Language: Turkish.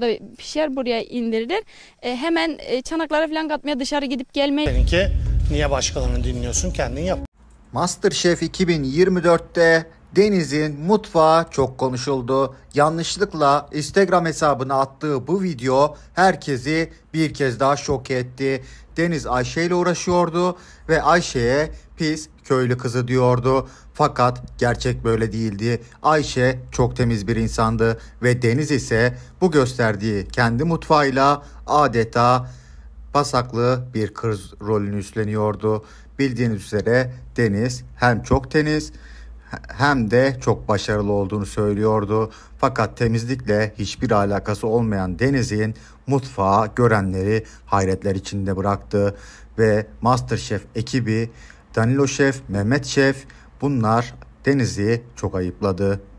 da pişer buraya indirilir. E, hemen e, çanaklara falan katmaya dışarı gidip gelmeyi. Seninki niye başkalarını dinliyorsun kendin yap. Masterchef 2024'te Deniz'in mutfağı çok konuşuldu. Yanlışlıkla Instagram hesabına attığı bu video herkesi bir kez daha şok etti. Deniz Ayşe ile uğraşıyordu ve Ayşe'ye pis köylü kızı diyordu. Fakat gerçek böyle değildi. Ayşe çok temiz bir insandı ve Deniz ise bu gösterdiği kendi mutfağıyla adeta pasaklı bir kız rolünü üstleniyordu. Bildiğiniz üzere Deniz hem çok temiz hem de çok başarılı olduğunu söylüyordu. Fakat temizlikle hiçbir alakası olmayan Deniz'in mutfağı görenleri hayretler içinde bıraktı ve MasterChef ekibi Danilo Şef, Mehmet Şef bunlar Deniz'i çok ayıpladı.